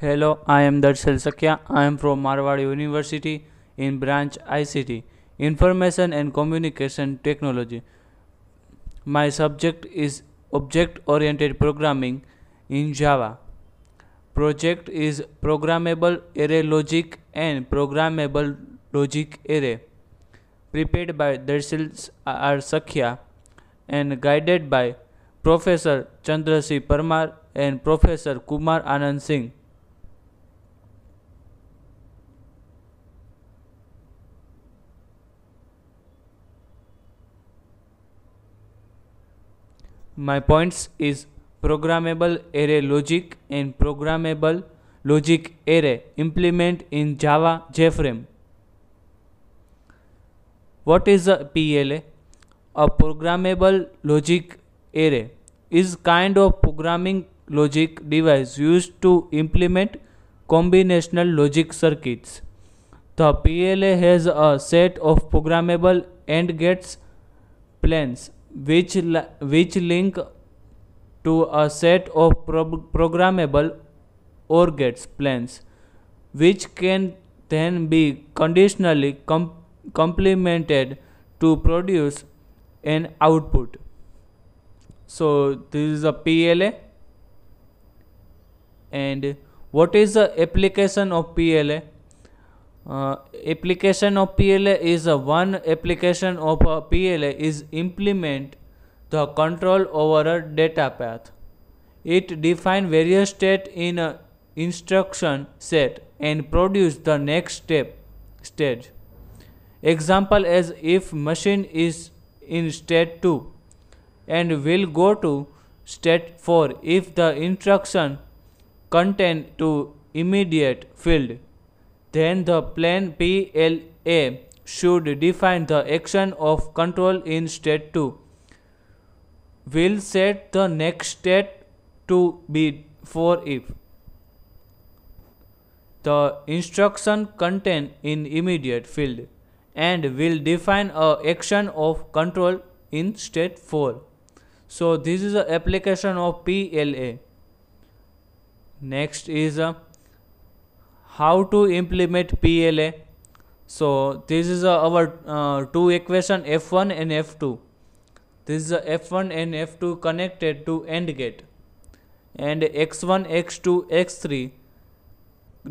Hello, I am Darshil Sakya. I am from Marwari University in branch ICT, Information and Communication Technology. My subject is Object Oriented Programming in Java. Project is Programmable Array Logic and Programmable Logic Array. Prepared by Darshil R. Sakya and guided by Professor Chandrasi Parmar and Professor Kumar Anand Singh. my points is programmable array logic and programmable logic array implement in Java JFrame. What is a PLA? A programmable logic array is kind of programming logic device used to implement combinational logic circuits. The PLA has a set of programmable AND gates planes which, li which link to a set of programmable OR gates plans, which can then be conditionally com complemented to produce an output. So this is a PLA. And what is the application of PLA? uh, application of PLA is one application of a PLA is implement the control over a data path. It define various state in a instruction set and produce the next step stage. Example as if machine is in state 2 and will go to state 4 if the instruction contain to immediate field then the plan PLA should define the action of control in state 2. Will set the next state to be for if. The instruction contain in immediate field and will define a action of control in state 4. So this is the application of PLA. Next is a uh, how to implement PLA. So this is our uh, two equation F1 and F2. This is F1 and F2 connected to AND gate and X1, X2, X3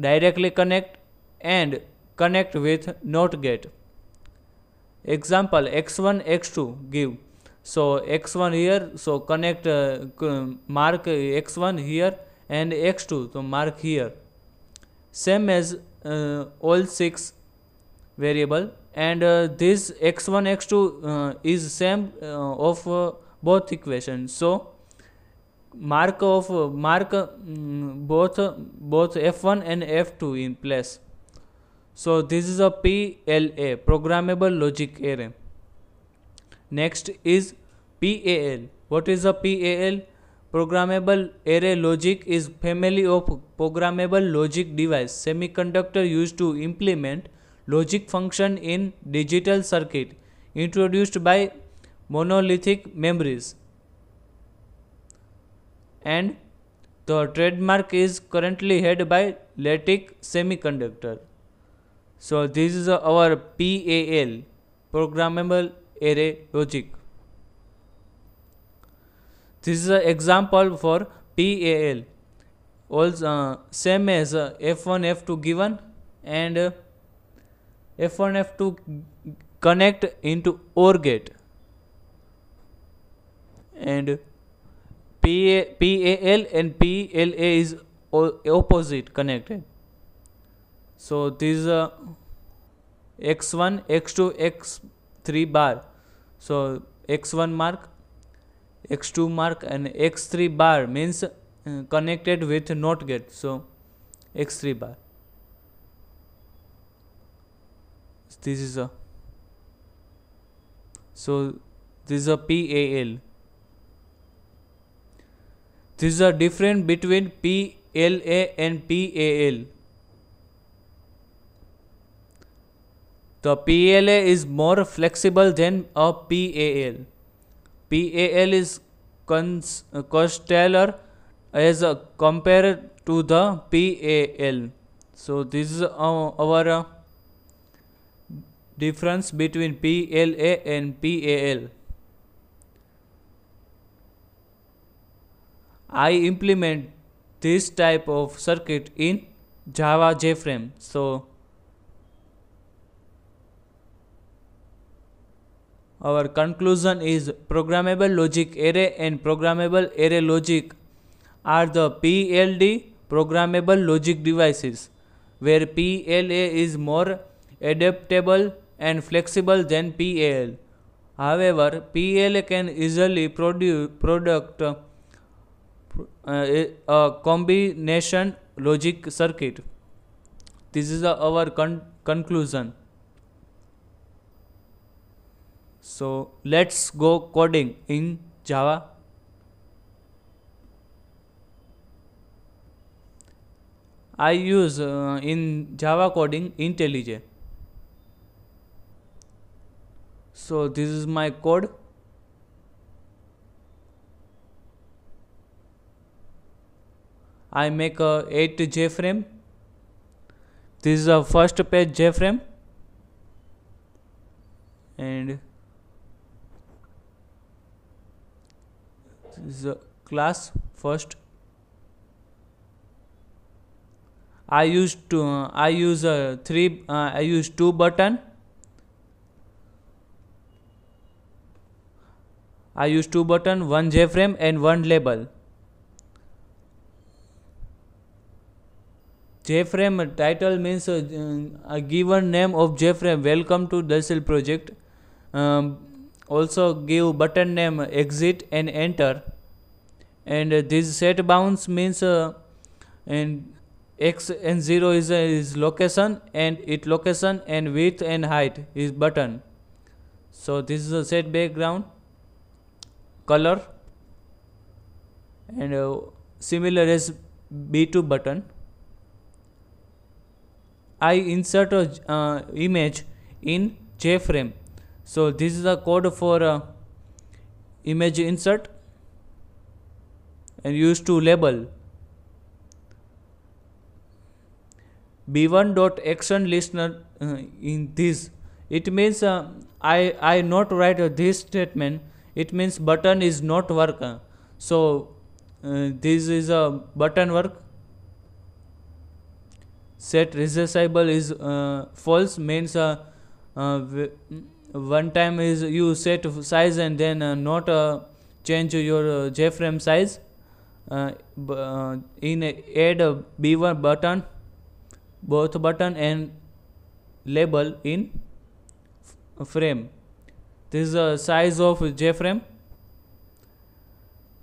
directly connect and connect with NOT gate. Example X1, X2 give. So X1 here, so connect, uh, mark X1 here and X2, so mark here same as uh, all six variable and uh, this x1 x2 uh, is same uh, of uh, both equations so mark of uh, mark um, both both f1 and f2 in place so this is a PLA programmable logic array next is PAL what is a PAL Programmable array logic is family of programmable logic device semiconductor used to implement logic function in digital circuit introduced by monolithic memories and the trademark is currently held by Latic Semiconductor. So this is our PAL programmable array logic. This is an example for PAL. Also, uh, same as uh, F1, F2 given and uh, F1, F2 connect into OR gate and PA, PAL and PLA is opposite connected. So this is uh, x1, x2, x3 bar. So x1 mark, x2 mark and x3 bar means uh, connected with NOT gate so x3 bar this is a so this is a PAL this is a difference between PLA and PAL the PLA is more flexible than a PAL PAL is cons, uh, costellar as uh, compared to the PAL. So this is our uh, difference between PLA and PAL. I implement this type of circuit in Java JFrame. So our conclusion is programmable logic array and programmable array logic are the PLD programmable logic devices where PLA is more adaptable and flexible than PAL. However, PLA can easily produce product uh, a combination logic circuit. This is our con conclusion. So let's go coding in Java. I use uh, in Java coding IntelliJ. So this is my code. I make a 8 JFrame. This is a first page JFrame and class first I used to uh, I use a uh, three uh, I use two button I use two button one JFrame and one label JFrame title means a, uh, uh, a given name of JFrame welcome to Dazzle project um, also give button name exit and enter and this set bounds means uh, and x and 0 is, uh, is location and it location and width and height is button so this is a set background color and uh, similar as b2 button i insert a uh, image in jframe so this is the code for uh, image insert and used to label b action listener uh, in this it means uh, i i not write this statement it means button is not work uh, so uh, this is a button work set resizable is uh, false means one time is you set size and then uh, not uh, change your uh, JFrame size uh, uh, in add a B1 button both button and label in uh, frame this is the size of JFrame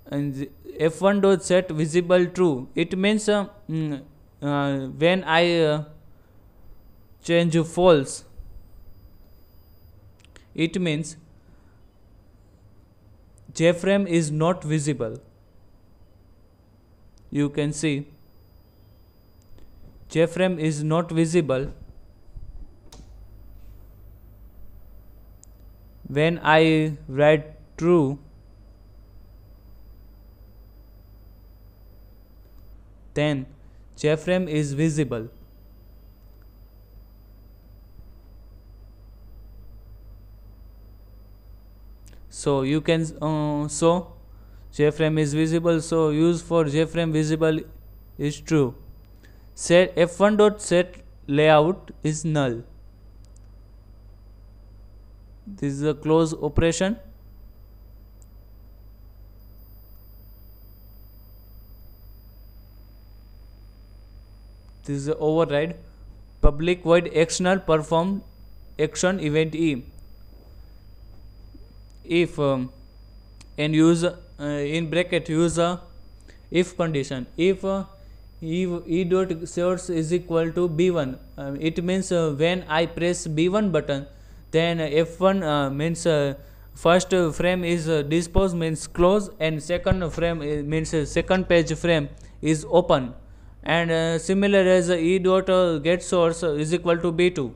and F1 dot set visible true it means mm, when I change false it means J-frame is not visible. You can see J-frame is not visible when I write true then J-frame is visible. so you can uh, so JFrame is visible so use for JFrame visible is true set f1 dot set layout is null this is a close operation this is a override public void action perform action event e if um, and use uh, in bracket use a if condition if uh, e, e dot source is equal to b1 um, it means uh, when i press b1 button then f1 uh, means uh, first frame is uh, dispose means close and second frame uh, means second page frame is open and similar as e dot get source is equal to b2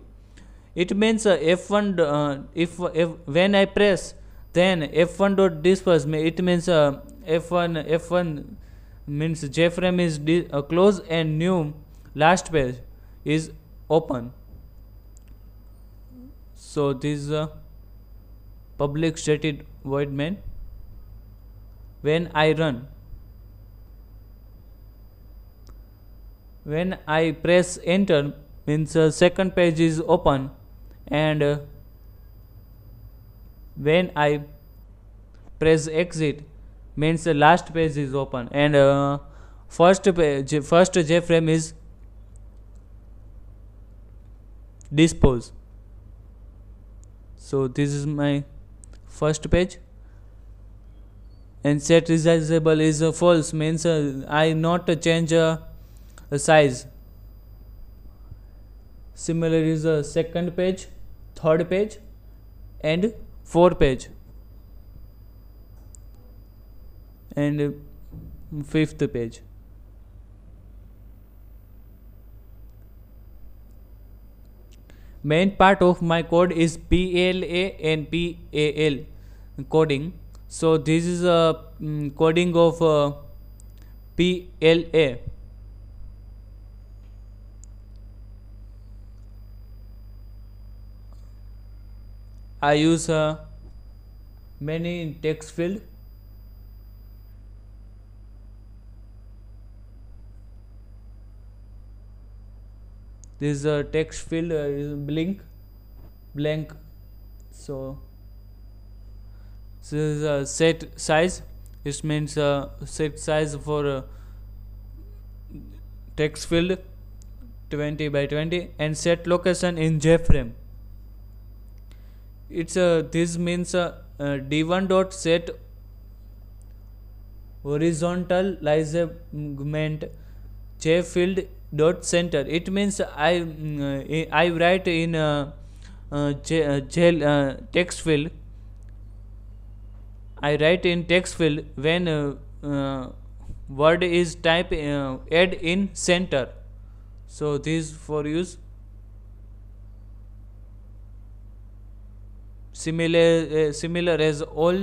it means f1 if, if when i press then f1 dot disperse it means uh, f1 f1 means frame is uh, and new last page is open so this uh, public stated void main when i run when i press enter means uh, second page is open and uh, when I press exit means the last page is open and uh, first page first frame is dispose so this is my first page and set resizable is uh, false means uh, I not uh, change uh, size similar is the uh, second page third page and four page and fifth page main part of my code is P L A and P A L coding so this is coding of P L A I use uh, many in text field this is uh, a text field uh, blank blank so this is a uh, set size it means uh, set size for uh, text field 20 by 20 and set location in jframe it's a this means a, a d1 dot set horizontal alignment j field dot center it means i uh, i write in uh, uh, j, j uh, text field i write in text field when uh, uh, word is type uh, add in center so this for use similar, uh, similar as all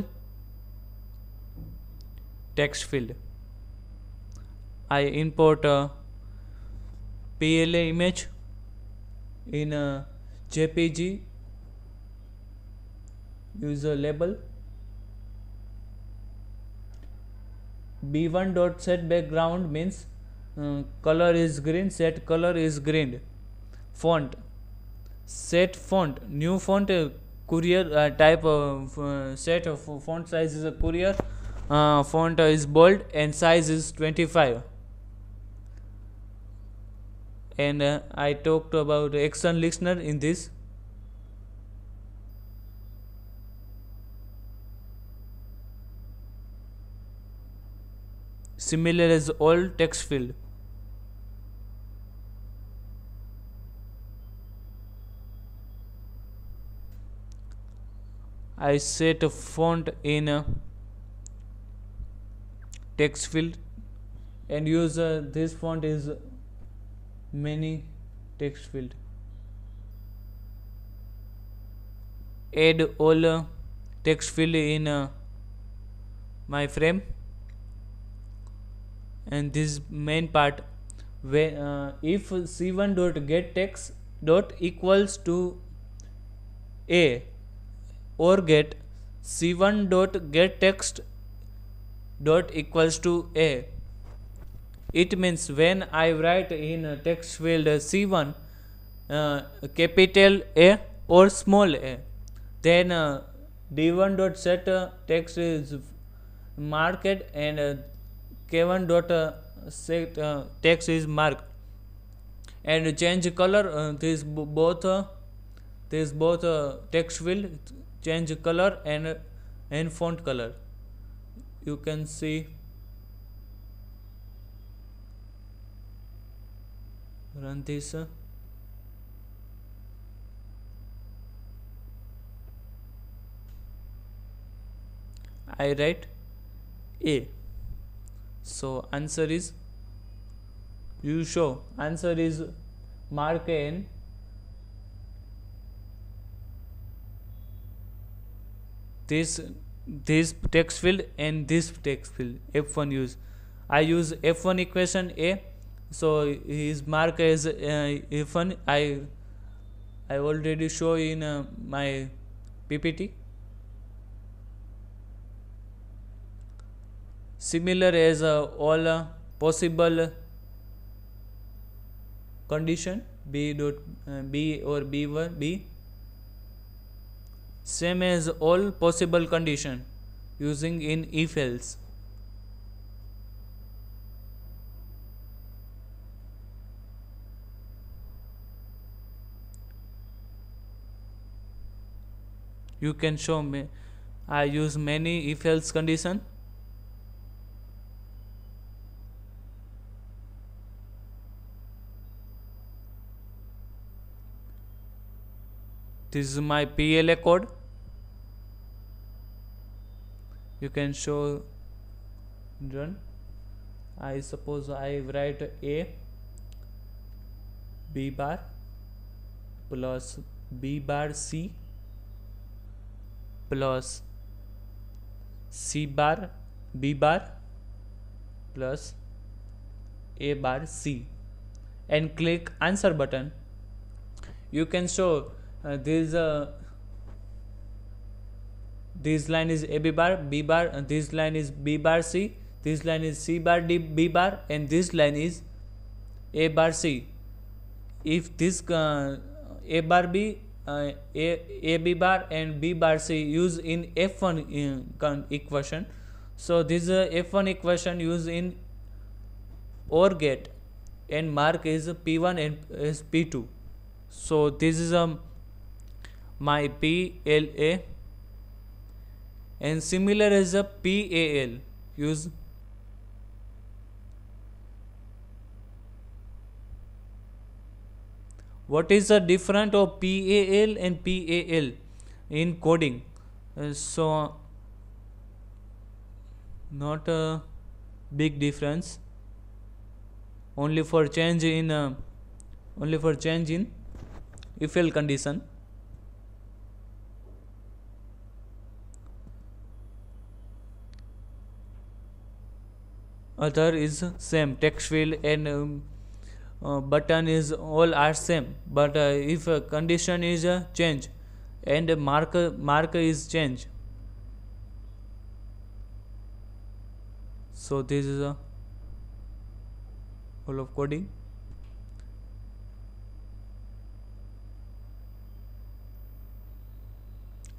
text field. I import a PLA image in a JPG user label b1 dot set background means um, color is green set color is green font set font new font uh, courier uh, type of uh, set of font size is a courier uh, font is bold and size is 25 and uh, I talked about action listener in this similar as all text field I set a font in a text field and use uh, this font is many text field add all uh, text field in uh, my frame and this main part where uh, if c1 dot get text dot equals to a or get c1 dot get text dot equals to a it means when i write in text field c1 uh, capital a or small a then uh, d1 dot set uh, text is marked and uh, k1 dot uh, set text is marked and change color this both this both text field change color and and font color you can see run this I write A so answer is you show answer is mark N this this text field and this text field f1 use i use f1 equation a so his mark is uh, f1 i i already show in uh, my ppt similar as uh, all uh, possible condition b dot uh, b or b1 b same as all possible condition using in if else. You can show me I use many if else condition this is my PLA code you can show run I suppose I write a b bar plus b bar c plus c bar b bar plus a bar c and click answer button you can show uh, this uh, this line is AB bar B bar and uh, this line is B bar C this line is C bar D B bar and this line is A bar C if this uh, A bar B uh, A, A B bar and B bar C use in F1 uh, equation so this uh, F1 equation used in OR gate and mark is P1 and is P2 so this is a um, my PLA and similar as a PAL use what is the difference of PAL and PAL in coding uh, so not a big difference only for change in uh, only for change in if condition other is same text field and um, uh, button is all are same but uh, if condition is uh, change and mark mark is change so this is a uh, all of coding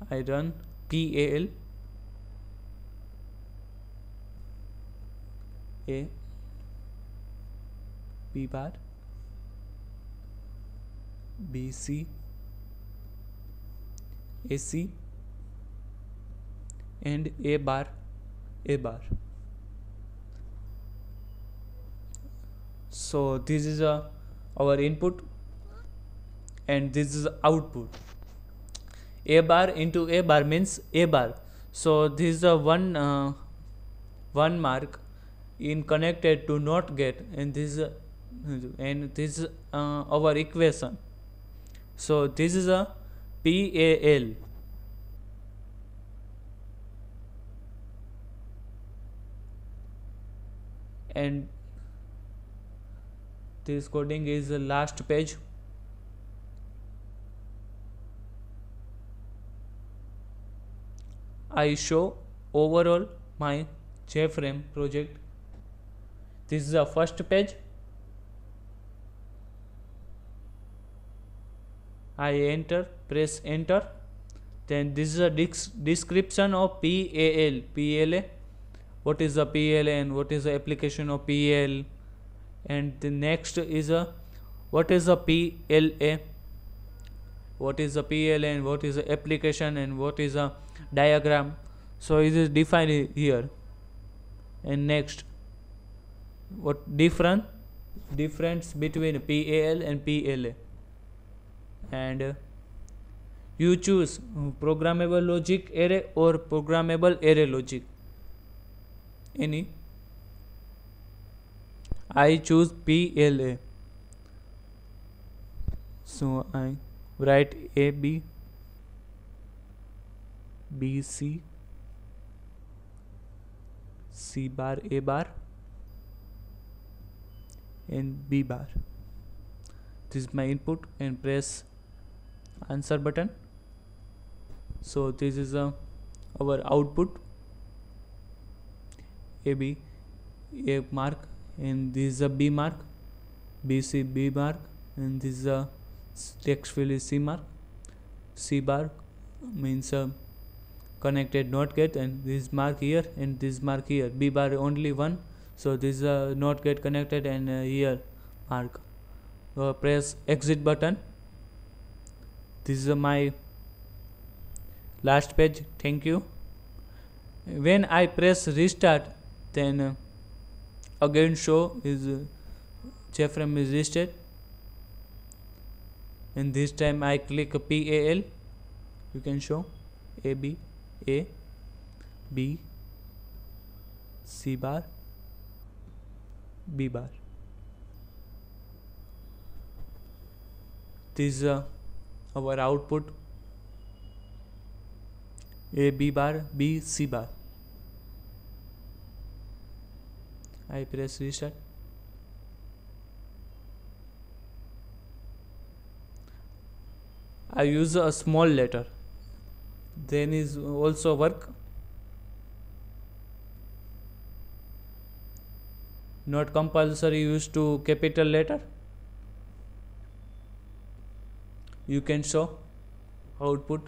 I run PAL A B bar B C A C and A bar A bar so this is our input and this is output A bar into A bar means A bar so this is a one one mark in connected to not get and this and this uh, our equation so this is a PAL and this coding is the last page I show overall my JFrame project this is the first page I enter press enter then this is a description of PAL PLA what is the PLA and what is the application of PL and the next is a what is a PLA what is the PLA and what is the application and what is a diagram so it is defined here and next what different difference between PAL and PLA and uh, you choose mm, programmable logic array or programmable array logic any I choose PLA so I write A B B C C bar A bar in B bar. This is my input and press answer button. So this is uh, our output AB A mark and this is a B mark BC B mark and this is a text field is C mark C bar means uh, connected not get and this mark here and this mark here B bar only one so this uh, not get connected and uh, here mark press exit button this is my last page thank you when I press restart then uh, again show is uh, JFrame is listed and this time I click PAL you can show A B A B C bar b bar this is uh, our output a b bar b c bar i press restart i use a small letter then is also work not compulsory use to capital letter you can show output